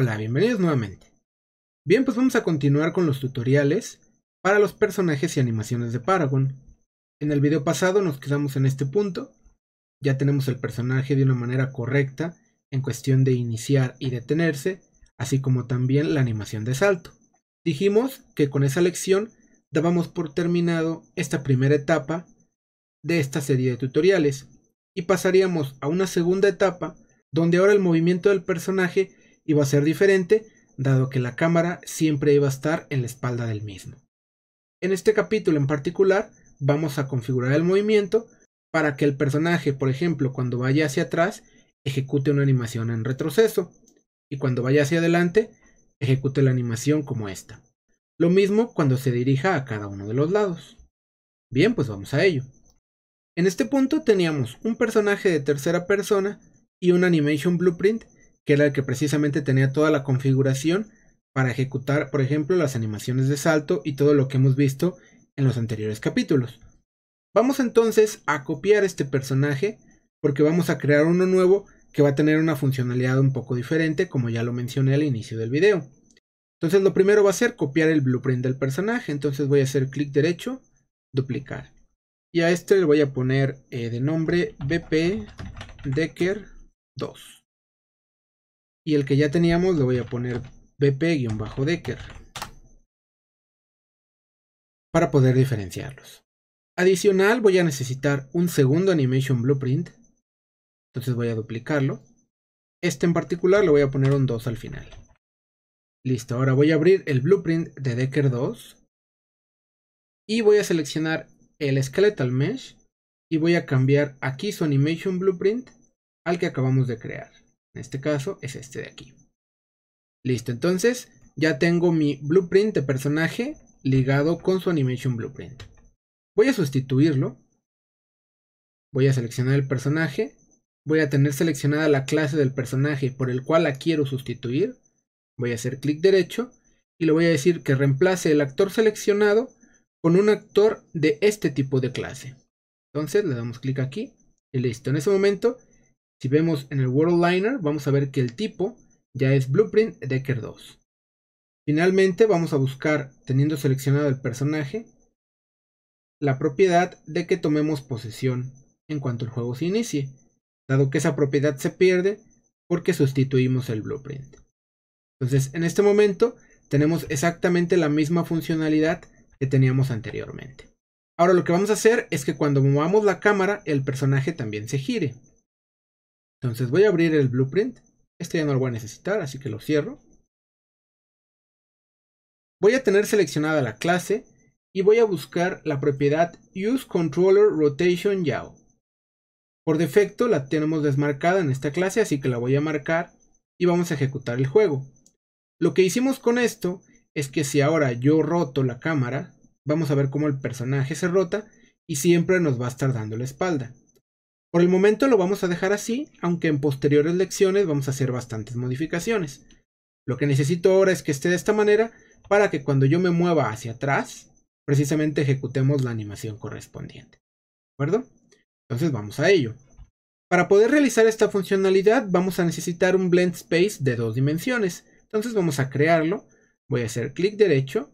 Hola, bienvenidos nuevamente. Bien, pues vamos a continuar con los tutoriales para los personajes y animaciones de Paragon. En el video pasado nos quedamos en este punto. Ya tenemos el personaje de una manera correcta en cuestión de iniciar y detenerse, así como también la animación de salto. Dijimos que con esa lección dábamos por terminado esta primera etapa de esta serie de tutoriales y pasaríamos a una segunda etapa donde ahora el movimiento del personaje iba a ser diferente, dado que la cámara siempre iba a estar en la espalda del mismo. En este capítulo en particular, vamos a configurar el movimiento para que el personaje, por ejemplo, cuando vaya hacia atrás, ejecute una animación en retroceso y cuando vaya hacia adelante, ejecute la animación como esta. Lo mismo cuando se dirija a cada uno de los lados. Bien, pues vamos a ello. En este punto teníamos un personaje de tercera persona y un animation blueprint que era el que precisamente tenía toda la configuración para ejecutar, por ejemplo, las animaciones de salto y todo lo que hemos visto en los anteriores capítulos. Vamos entonces a copiar este personaje porque vamos a crear uno nuevo que va a tener una funcionalidad un poco diferente como ya lo mencioné al inicio del video. Entonces lo primero va a ser copiar el blueprint del personaje, entonces voy a hacer clic derecho, duplicar. Y a este le voy a poner eh, de nombre BP Decker 2. Y el que ya teníamos le voy a poner bp-decker. Para poder diferenciarlos. Adicional voy a necesitar un segundo animation blueprint. Entonces voy a duplicarlo. Este en particular le voy a poner un 2 al final. Listo, ahora voy a abrir el blueprint de Decker 2. Y voy a seleccionar el Skeletal Mesh. Y voy a cambiar aquí su Animation Blueprint al que acabamos de crear este caso es este de aquí. Listo, entonces ya tengo mi blueprint de personaje ligado con su animation blueprint. Voy a sustituirlo. Voy a seleccionar el personaje. Voy a tener seleccionada la clase del personaje por el cual la quiero sustituir. Voy a hacer clic derecho y le voy a decir que reemplace el actor seleccionado con un actor de este tipo de clase. Entonces le damos clic aquí y listo. En ese momento si vemos en el Worldliner, vamos a ver que el tipo ya es Blueprint Decker 2. Finalmente vamos a buscar, teniendo seleccionado el personaje, la propiedad de que tomemos posesión en cuanto el juego se inicie, dado que esa propiedad se pierde porque sustituimos el blueprint. Entonces, en este momento tenemos exactamente la misma funcionalidad que teníamos anteriormente. Ahora lo que vamos a hacer es que cuando movamos la cámara, el personaje también se gire. Entonces voy a abrir el blueprint. Este ya no lo voy a necesitar, así que lo cierro. Voy a tener seleccionada la clase y voy a buscar la propiedad useControllerRotationYao. Por defecto la tenemos desmarcada en esta clase, así que la voy a marcar y vamos a ejecutar el juego. Lo que hicimos con esto es que si ahora yo roto la cámara, vamos a ver cómo el personaje se rota y siempre nos va a estar dando la espalda. Por el momento lo vamos a dejar así, aunque en posteriores lecciones vamos a hacer bastantes modificaciones. Lo que necesito ahora es que esté de esta manera para que cuando yo me mueva hacia atrás, precisamente ejecutemos la animación correspondiente. ¿De acuerdo? Entonces vamos a ello. Para poder realizar esta funcionalidad vamos a necesitar un blend space de dos dimensiones. Entonces vamos a crearlo. Voy a hacer clic derecho,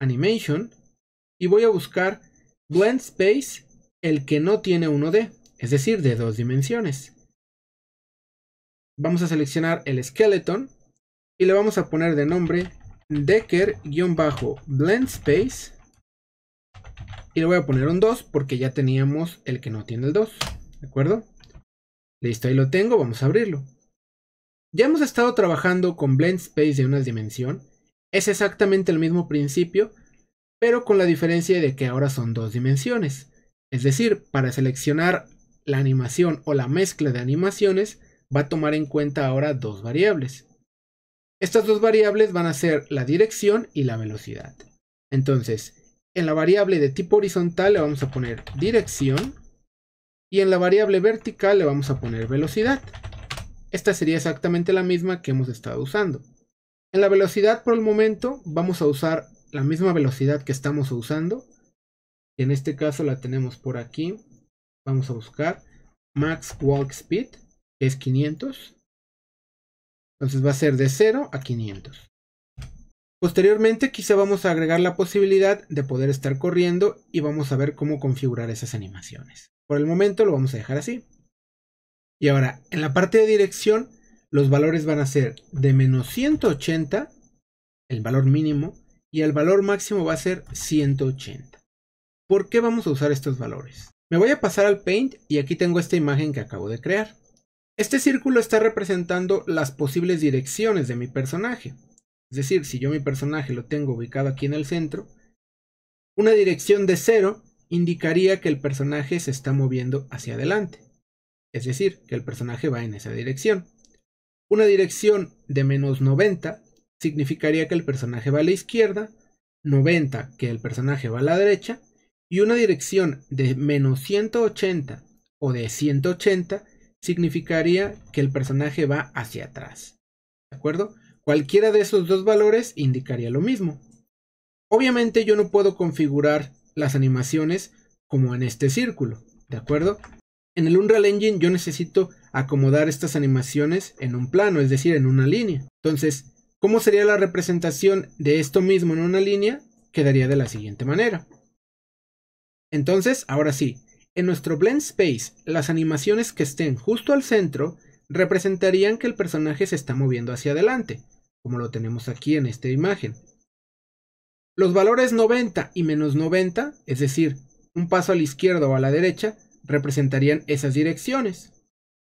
animation, y voy a buscar blend space, el que no tiene 1D es decir, de dos dimensiones. Vamos a seleccionar el skeleton y le vamos a poner de nombre Decker-Blend Space. Y le voy a poner un 2 porque ya teníamos el que no tiene el 2. ¿De acuerdo? Listo, ahí lo tengo, vamos a abrirlo. Ya hemos estado trabajando con Blend Space de una dimensión. Es exactamente el mismo principio, pero con la diferencia de que ahora son dos dimensiones. Es decir, para seleccionar la animación o la mezcla de animaciones va a tomar en cuenta ahora dos variables. Estas dos variables van a ser la dirección y la velocidad. Entonces, en la variable de tipo horizontal le vamos a poner dirección y en la variable vertical le vamos a poner velocidad. Esta sería exactamente la misma que hemos estado usando. En la velocidad por el momento vamos a usar la misma velocidad que estamos usando. En este caso la tenemos por aquí Vamos a buscar max walk speed, que es 500. Entonces va a ser de 0 a 500. Posteriormente quizá vamos a agregar la posibilidad de poder estar corriendo y vamos a ver cómo configurar esas animaciones. Por el momento lo vamos a dejar así. Y ahora, en la parte de dirección, los valores van a ser de menos 180, el valor mínimo, y el valor máximo va a ser 180. ¿Por qué vamos a usar estos valores? Me voy a pasar al Paint y aquí tengo esta imagen que acabo de crear. Este círculo está representando las posibles direcciones de mi personaje. Es decir, si yo mi personaje lo tengo ubicado aquí en el centro, una dirección de 0 indicaría que el personaje se está moviendo hacia adelante. Es decir, que el personaje va en esa dirección. Una dirección de menos 90 significaría que el personaje va a la izquierda, 90 que el personaje va a la derecha y una dirección de menos 180 o de 180 significaría que el personaje va hacia atrás. ¿De acuerdo? Cualquiera de esos dos valores indicaría lo mismo. Obviamente yo no puedo configurar las animaciones como en este círculo, ¿de acuerdo? En el Unreal Engine yo necesito acomodar estas animaciones en un plano, es decir, en una línea. Entonces, ¿cómo sería la representación de esto mismo en una línea? Quedaría de la siguiente manera. Entonces, ahora sí, en nuestro blend space, las animaciones que estén justo al centro representarían que el personaje se está moviendo hacia adelante, como lo tenemos aquí en esta imagen. Los valores 90 y menos 90, es decir, un paso a la izquierda o a la derecha, representarían esas direcciones.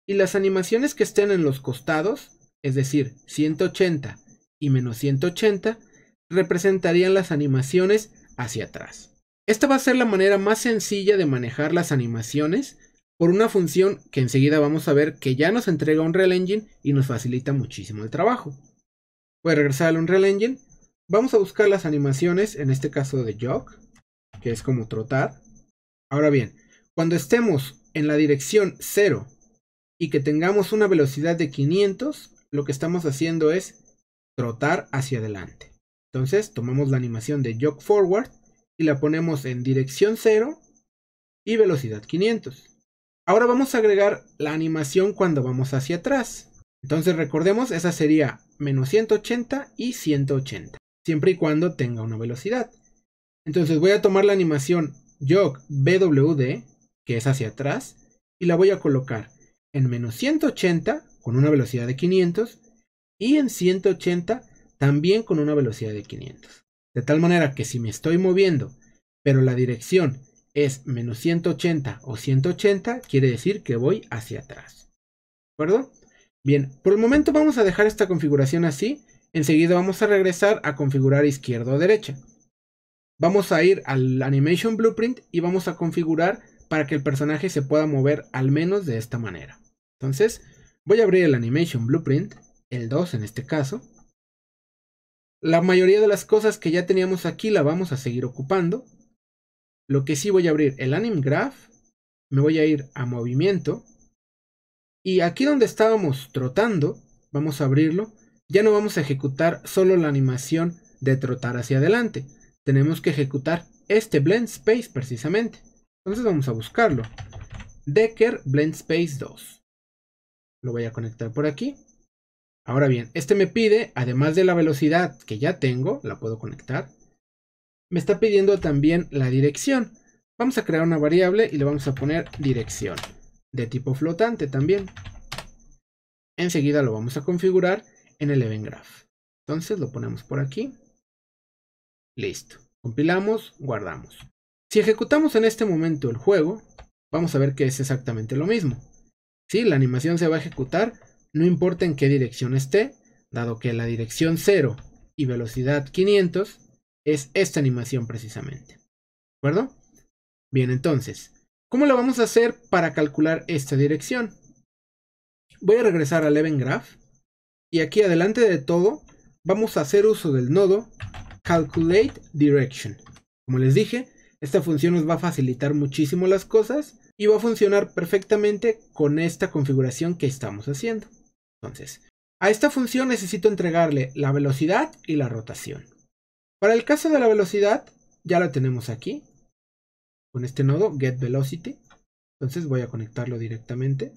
Y las animaciones que estén en los costados, es decir, 180 y menos 180, representarían las animaciones hacia atrás. Esta va a ser la manera más sencilla de manejar las animaciones por una función que enseguida vamos a ver que ya nos entrega Unreal Engine y nos facilita muchísimo el trabajo. Voy a regresar al Unreal Engine. Vamos a buscar las animaciones, en este caso de jog, que es como trotar. Ahora bien, cuando estemos en la dirección 0 y que tengamos una velocidad de 500, lo que estamos haciendo es trotar hacia adelante. Entonces tomamos la animación de jog forward y la ponemos en dirección 0 y velocidad 500. Ahora vamos a agregar la animación cuando vamos hacia atrás. Entonces recordemos, esa sería menos 180 y 180, siempre y cuando tenga una velocidad. Entonces voy a tomar la animación jog BWD, que es hacia atrás, y la voy a colocar en menos 180 con una velocidad de 500 y en 180 también con una velocidad de 500. De tal manera que si me estoy moviendo, pero la dirección es menos 180 o 180, quiere decir que voy hacia atrás. ¿De acuerdo? Bien, por el momento vamos a dejar esta configuración así. Enseguida vamos a regresar a configurar izquierda o derecha. Vamos a ir al Animation Blueprint y vamos a configurar para que el personaje se pueda mover al menos de esta manera. Entonces, voy a abrir el Animation Blueprint, el 2 en este caso. La mayoría de las cosas que ya teníamos aquí la vamos a seguir ocupando. Lo que sí voy a abrir el Anim Graph. Me voy a ir a movimiento. Y aquí donde estábamos trotando, vamos a abrirlo. Ya no vamos a ejecutar solo la animación de trotar hacia adelante. Tenemos que ejecutar este blend space precisamente. Entonces vamos a buscarlo. Decker blend space 2. Lo voy a conectar por aquí. Ahora bien, este me pide, además de la velocidad que ya tengo, la puedo conectar, me está pidiendo también la dirección. Vamos a crear una variable y le vamos a poner dirección, de tipo flotante también. Enseguida lo vamos a configurar en el event graph. Entonces lo ponemos por aquí. Listo. Compilamos, guardamos. Si ejecutamos en este momento el juego, vamos a ver que es exactamente lo mismo. Sí, la animación se va a ejecutar no importa en qué dirección esté, dado que la dirección 0 y velocidad 500 es esta animación precisamente. ¿De acuerdo? Bien, entonces, ¿cómo lo vamos a hacer para calcular esta dirección? Voy a regresar al Graph y aquí adelante de todo vamos a hacer uso del nodo calculate direction. Como les dije, esta función nos va a facilitar muchísimo las cosas y va a funcionar perfectamente con esta configuración que estamos haciendo. Entonces, a esta función necesito entregarle la velocidad y la rotación. Para el caso de la velocidad, ya la tenemos aquí, con este nodo getVelocity. Entonces voy a conectarlo directamente.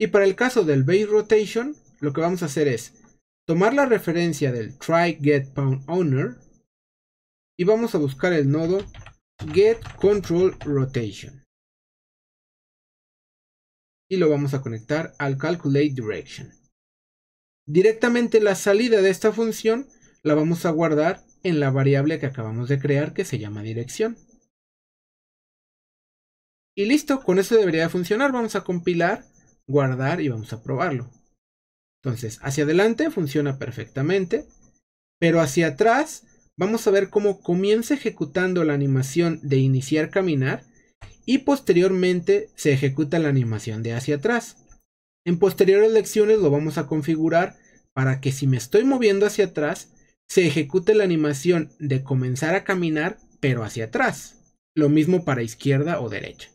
Y para el caso del base rotation, lo que vamos a hacer es tomar la referencia del try get owner y vamos a buscar el nodo get control rotation y lo vamos a conectar al calculate direction. Directamente la salida de esta función la vamos a guardar en la variable que acabamos de crear que se llama dirección. Y listo, con eso debería funcionar. Vamos a compilar, guardar y vamos a probarlo. Entonces, hacia adelante funciona perfectamente, pero hacia atrás vamos a ver cómo comienza ejecutando la animación de iniciar caminar y posteriormente se ejecuta la animación de hacia atrás. En posteriores lecciones lo vamos a configurar para que si me estoy moviendo hacia atrás, se ejecute la animación de comenzar a caminar pero hacia atrás. Lo mismo para izquierda o derecha.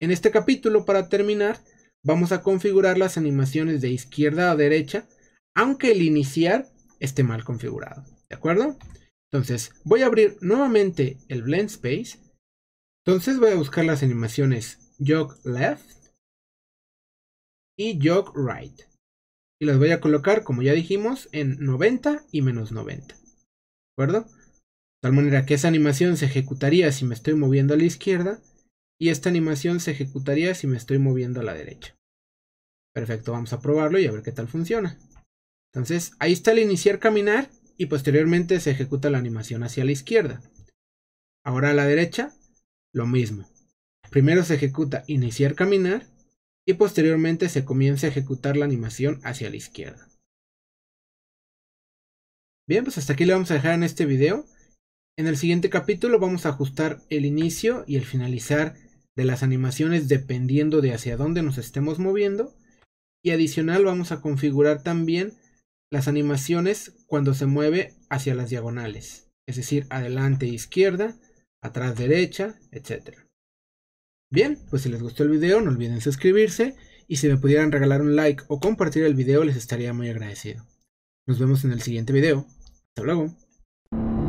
En este capítulo, para terminar, vamos a configurar las animaciones de izquierda a derecha, aunque el iniciar esté mal configurado. ¿De acuerdo? Entonces voy a abrir nuevamente el Blend Space entonces voy a buscar las animaciones jog left y jog right. Y las voy a colocar, como ya dijimos, en 90 y menos 90. ¿De acuerdo? De tal manera que esa animación se ejecutaría si me estoy moviendo a la izquierda y esta animación se ejecutaría si me estoy moviendo a la derecha. Perfecto, vamos a probarlo y a ver qué tal funciona. Entonces, ahí está el iniciar caminar y posteriormente se ejecuta la animación hacia la izquierda. Ahora a la derecha lo mismo. Primero se ejecuta iniciar caminar y posteriormente se comienza a ejecutar la animación hacia la izquierda. Bien, pues hasta aquí le vamos a dejar en este video. En el siguiente capítulo vamos a ajustar el inicio y el finalizar de las animaciones dependiendo de hacia dónde nos estemos moviendo. Y adicional vamos a configurar también las animaciones cuando se mueve hacia las diagonales, es decir, adelante e izquierda, atrás derecha, etc. Bien, pues si les gustó el video no olviden suscribirse y si me pudieran regalar un like o compartir el video les estaría muy agradecido. Nos vemos en el siguiente video. Hasta luego.